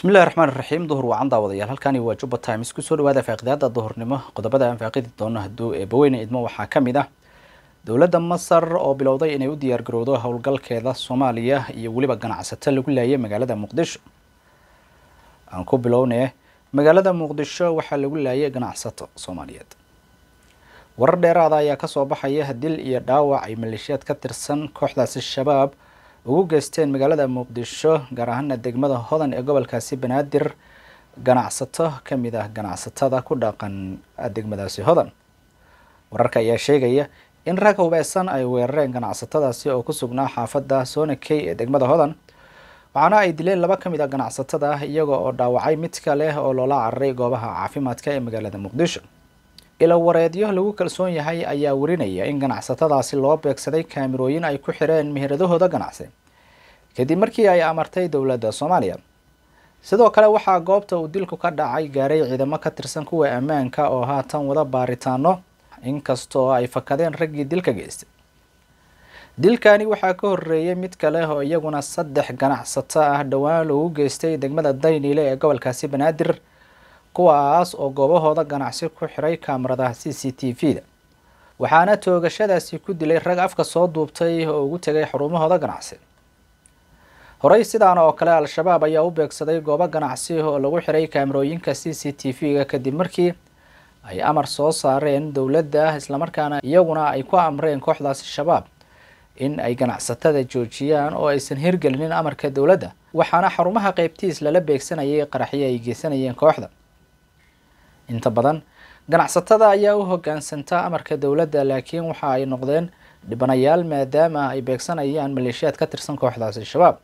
bismillahi raxmaan raxiim duhur waacan daawadayaal halkani waa jubba times kusoo dhawaada faaqidaada duhurnimo qodobada aan faaqidi doono hadduu eebaweyne idmo waxaa ka mid ah dowladda masar oo bilowday inay u diyaargarowdo howlgalkeeda soomaaliya iyo weliba ganacsato lagu laayay magaalada muqdisho aan ku bilownee magaalada muqdisho waxaa lagu laayay ganacsato soomaaliyeed warar dheeraada ayaa kasoo baxaya dil iyo dhaawac ay maleeshiyaad ka tirsan kooxdaasi shabaab ugu geysteen magaalada muqdisho gaar ahaana degmada hodan ee gobolkaasi banaadir ganacsato kamid ah ganacsatada ku dhaqan degmadaasi hodan wararka ayaa sheegaya in rag hubeysan ay weerareen ganacsatadaasi oo ku sugnaa xaafadda soonakey ee degmada hodan waxaana ay dileen laba kamid a ah ganacsatada iyagoo oo dhaawacay mid ka oo loola cararay goobaha caafimaadka ee magaalada muqdisho ilo wareedyo lagu kalsoon yahay ayaa warinaya in ganacsatadaasi loo beegsaday kaamirooyin ay ku xireen meheradahooda ganacsi kadib markii ay amartay dowladda soomaaliya sidoo kale waxaa goobta uu dilku ka dhacay gaaray ciidamo ka tirsan kuwa ammaanka oo haatan wada baaritaano inkastoo ay fakadeen raggii dilka geystay dilkani waxaa ka horreeyay mid kale oo iyaguna saddex ganacsato ah dhowaan lagu geystay degmada daynile ee gobolkaasi banaadir kuwaas oo goobahooda ganacsi ku xiray kaamaradaha c c t v da waxaana toogashadaasi ku dilay rag afka soo duubtay oo ugu tegay xarumahooda ganacsi horey sidaan oo kale al-shabaab ayaa u beegsaday goobo ganacsi oo lagu xiray kaamarooyinka c c t v-ga kadib markii ay amar soo saareen dowladda islamarkaana iyaguna ay ku amreen kooxdaasi shabaab in ay ganacsatada joojiyaan oo aysan hirgelinin amarka dowladda waxaana xarumaha qaybtiis lala beegsanayay qaraxyo ay geysanayeen kooxda inta badan ganacsatada ayaa u hoggaansanta amarka dowladda laakiin waxa ay noqdeen dhibanayaal maadaama ay beegsanayaan maleeshiyaad ka tirsan kooxdaasi shabaab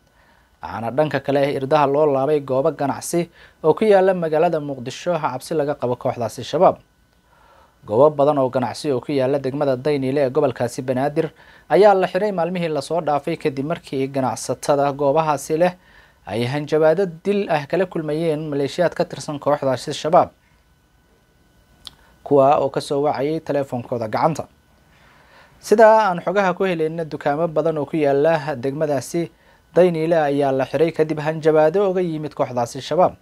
waxaana dhanka kale ah irdaha loo laabay goobo ganacsi oo ku yaala magaalada muqdisho ha cabsi laga qabo kooxdaasi shabaab goobo badan oo ganacsi oo ku yaala degmada dayniile ee gobolkaasi banaadir ayaa la xiray maalmihii lasoo dhaafay kadib markii ganacsatada goobahaasi leh ay hanjabaado dil ah kala kulmayeen maleeshiyaad ka tirsan kooxdaasi shabaab kuwa oo kasoo wacayay teleefonkooda gacanta sida aan xogaha ku helayna dukaamo badan oo ku yaala degmadaasi dayniile ayaa la xiray kadib hanjabaado oga yimid kooxdaasi shabaab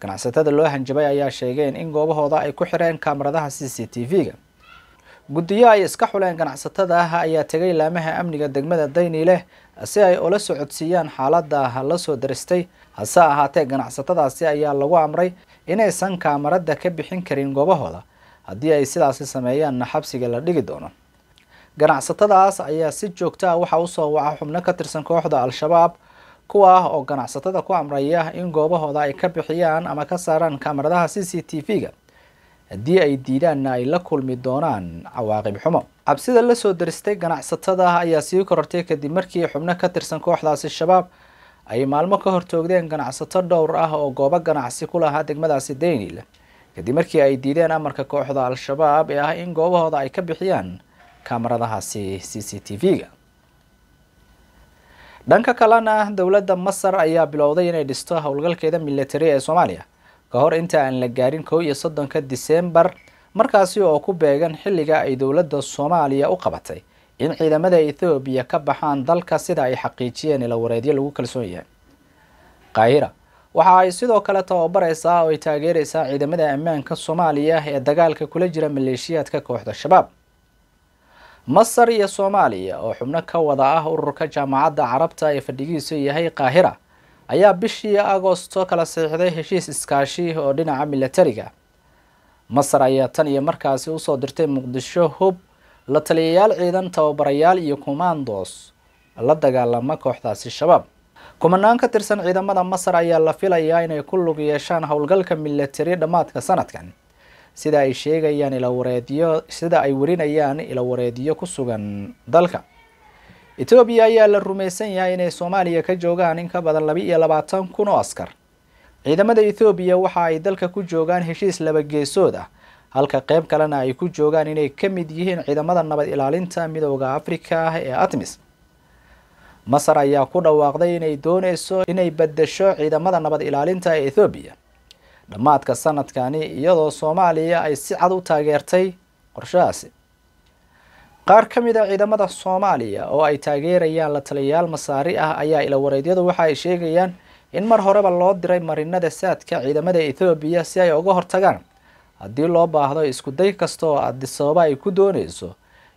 ganacsatada loo hanjabay ayaa sheegeen in goobahooda ay ku xireen kaamaradaha c c t v-ga guddiyo ay iska xuleen ganacsatada ah ayaa tegay laamaha amniga degmada dayniileh si ay ula socodsiiyaan xaaladda la soo daristay hase ahaatee ganacsatadaasi ayaa lagu amray inaysan kaamarada ka bixin karin goobahooda haddii ay sidaasi sameeyaanna xabsiga la dhigi doono ganacsatadaas ayaa si joogta ah waxaa usoo waca xubno ka tirsan kooxda al-shabaab kuwa ah oo ganacsatada ku amraya in goobahooda ay ka bixiyaan ama ka saaraan kamaradaha c c t v-ga haddii ay diidaanna ay la kulmi doonaan cawaaqib xumo cabsida lasoo daristay ganacsatada ayaa sii korortay kadib markii xubno ka tirsan kooxdaasi shabaab ay maalmo ka hortoogdeen ganacsato dhowr ah oo goobo ganacsi ku lahaa degmadaasi daynila kadib markii ay diideen amarka kooxda al-shabaab ee ah in goobahooda ay ka bixiyaan kaamaradahaasi c c t v-ga dhanka kalena dowladda masar ayaa bilowday inay dhisto howlgalkeeda militari ee soomaaliya ka hor inta aan la gaarin kow iyo soddonka diseembar markaasi oo ku beegan xilliga ay dowladda soomaaliya u qabatay in ciidamada ethoobiya ka baxaan dalka sida ay xaqiijiyeen ila wareedyo lagu kalsoon yahay qaahira waxa ay sidoo kale tababareysaa oo ay taageereysaa ciidamada ammaanka soomaaliya ee dagaalka kula jira maleeshiyaadka kooxda shabaab masar iyo soomaaliya oo xubno ka wada ah ururka jaamacadda carabta ee fadhigiisu yahay qaahira ayaa bishii agoosto kala saxiixday heshiis iskaashi oo dhinaca milatariga masar ayaa tan iyo markaasi usoo dirtay muqdisho hub la taliyayaal ciidan tababarayaal iyo kumaandoos la dagaalama kooxdaasi shabaab kumanaan ka tirsan ciidamada masar ayaa la filayaa inay ku lug yeeshaan howlgalka milatari dhammaadka sanadkan sida ay sheegayaan ilawareedyo sida ay warinayaan ilawareedyo ku sugan dalka etoobiya ayaa la rumaysan yahay inay soomaaliya ka joogaan in ka badan laba iyo labaatan kun oo askar ciidamada ethoobiya waxa ay dalka ku joogaan heshiis laba geesood ah halka qayb kalena ay ku joogaan inay ka mid yihiin ciidamada nabad ilaalinta midooda afrika ah ee atmis masar ayaa ku dhawaaqday inay dooneyso inay bedesho ciidamada nabad ilaalinta ee ethoobiya dhammaadka sanadkani iyadoo soomaaliya ay si cad u taageertay qorshahaasi qaar ka mid a ciidamada soomaaliya oo ay taageerayaan la taliyayaal masaari ah ayaa wareedyadu waxa ay sheegayaan in mar horeba loo diray marinada saadka ciidamada ethoobiya si ay uga hortagaan haddii loo baahdo isku day kasta oo adisababa ay ku dooneyso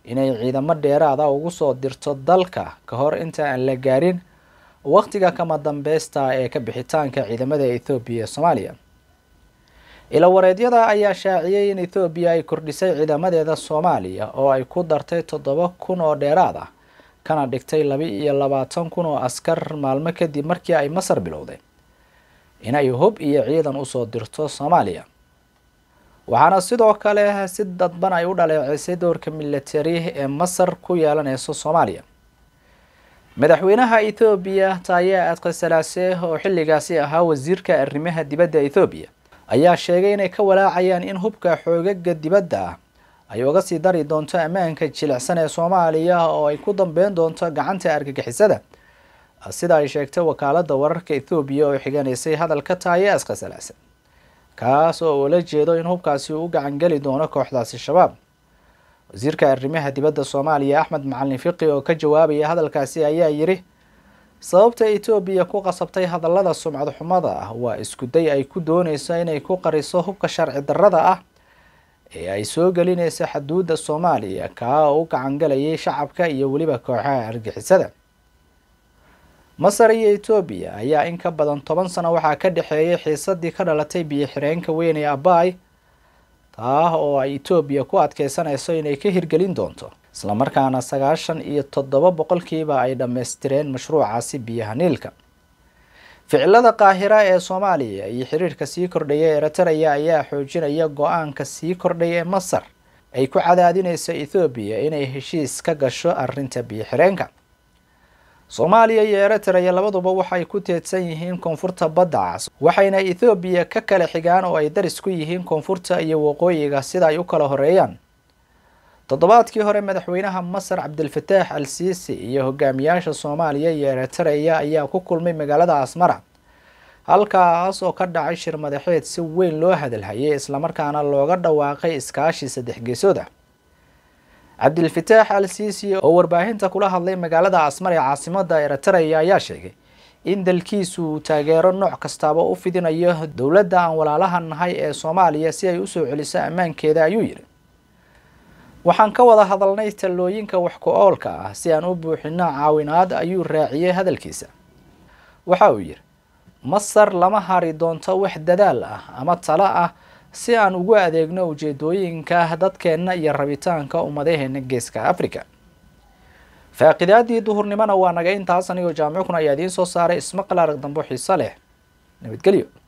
inay ciidamo dheeraada ugu soo dirto dalka ka hor inta aan la gaarin wakhtiga kama dambeysta ee ka bixitaanka ciidamada ethoobiya ee soomaaliya wareedyada ayaa shaaciyey in ethoobiya ay kordhisay ciidamadeeda soomaaliya oo ay ku dartay toddoba kun oo dheeraad ah kana dhigtay laba iyo labaatan kun oo askar maalmo kadib markii ay masar bilowday inay hub iyo ciidan usoo dirto soomaaliya waxaana sidoo kale si dadban ay u dhaleecisay doorka milatari ee masar ku yeelaneyso soomaaliya madaxweynaha ethoobiya taaye taye adkasalaase oo xilligaasi ahaa wasiirka arrimaha dibadda ethoobiya ayaa sheegay inay ka walaacayaan in hubka xoogaga dibadda ah ay uga sii dari doonto ammaanka jilicsan ee soomaaliya oo ay ku dambeyn doonto gacanta argagixisada sida ay sheegtay wakaaladda wararka ethoobiya oo xiganeysay hadalka taaye askasalaase kaas oo ula jeedo in hubkaasi uu u gacan doono kooxdaasi shabaab wasiirka arrimaha dibadda soomaaliya axmed macalin fiqi oo ka jawaabaya hadalkaasi ayaa yidhi sababta etoobiya ku qasabtay hadallada sumcad xumada ah waa isku day ay ku dooneyso inay ku qariso hubka sharci darrada ah ee ay soo gelinaysa xaduudda soomaaliya kaa oo u gacangalayay shacabka iyo weliba kooxaha argixisada masar iyo etoobiya ayaa in ka badan toban sano waxaa ka dhexeeyay xiisadii ka dhalatay biyo-xireenka weyn ee abaay taah oo ay etoobiya ku adkeysanayso inay ka hirgelin doonto islamarkaana sagaashan iyo toddoba boqolkiiba ay dhammaystireen mashruucaasi biyaha niilka ficilada qaahira ee soomaaliya iyo xiriirka sii kordhaya eretaraya ayaa xoojinaya go-aanka sii kordhay ee masar ay ku cadaadinayso ethoobiya inay heshiis ka gasho arrinta biyo-xireenka soomaaliya iyo eritreya labaduba waxay ku teedsan yihiin koonfurta badda waxayna ethoobiya ka kala xigaan oo ay daris ku yihiin koonfurta iyo waqooyiga sida ay u kala horreeyaan toddobaadkii hore madaxweynaha masar cabdilfataax al siisi iyo hogaamiyaasha soomaaliya iyo eritreya ayaa ku kulmay magaalada asmara halkaas oo ka dhacay shir madaxeed si weyn loo hadalhayay islamarkaana looga dhawaaqay iskaashi saddex geesooda ah cabdilfitaax al siisi oo warbaahinta kula hadlay magaalada asmar ee caasimada eretaraya ayaa sheegay in dalkiisu uu taageero nooc kastaaba u fidinayo dowladda aan walaalaha nahay ee soomaaliya si ay usoo celiso ammaankeeda ayuu yidhi waxaan ka wada hadalnay tallooyinka wax ku-oolka ah si aan u buuxino caawinaad ayuu raaciyey hadalkiisa waxa uu yidhi masar lama hari doonto wax dadaal ah ama talo ah si aan ugu adeegno ujeedooyinka dadkeenna iyo rabitaanka ummadaheena geeska africa faaqidaadii duhurnimona waa naga intaas anigoo jaamicukuna ayaa idiin soo saaray ismaqal dambo xiiso leh nabadgelyo